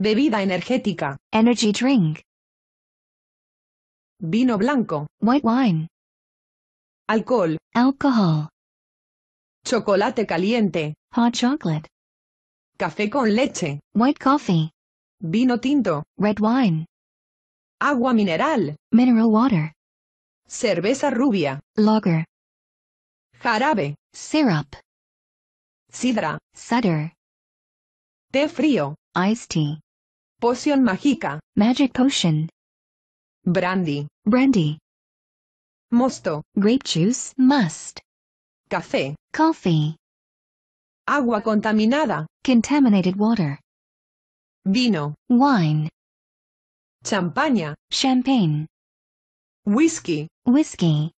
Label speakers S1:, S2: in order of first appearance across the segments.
S1: Bebida energética. Energy drink. Vino blanco. White wine. Alcohol. Alcohol. Chocolate caliente. Hot chocolate. Café con leche. White coffee. Vino tinto. Red wine. Agua mineral. Mineral water. Cerveza rubia. Lager. Jarabe. Syrup. Sidra. Sutter. Té frío. Iced tea. Poción mágica. Magic potion. Brandy. Brandy. Mosto. Grape juice. Must. Café. Coffee. Agua contaminada. Contaminated water. Vino. Wine. Champaña. Champagne. Whisky. Whisky.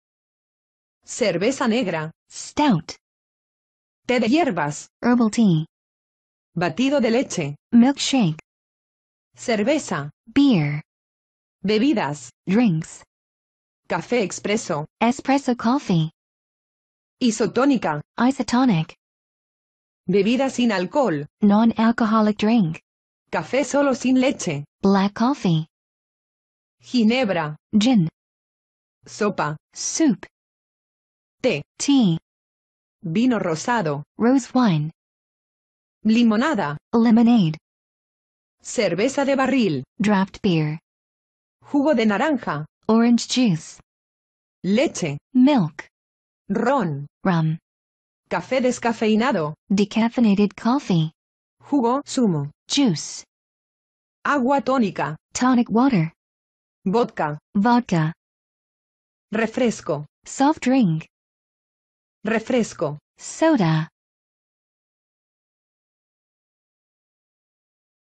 S1: Cerveza negra. Stout. Té de hierbas. Herbal tea. Batido de leche. Milkshake cerveza, beer, bebidas, drinks, café expreso, espresso coffee, isotónica, isotonic, bebida sin alcohol, non-alcoholic drink, café solo sin leche, black coffee, ginebra, gin, sopa, soup, té, tea, vino rosado, rose wine, limonada, lemonade, cerveza de barril, draft beer, jugo de naranja, orange juice, leche, milk, ron, rum, café descafeinado, decaffeinated coffee, jugo, zumo, juice, agua tónica, tonic water, vodka,
S2: vodka, refresco, soft drink, refresco, soda,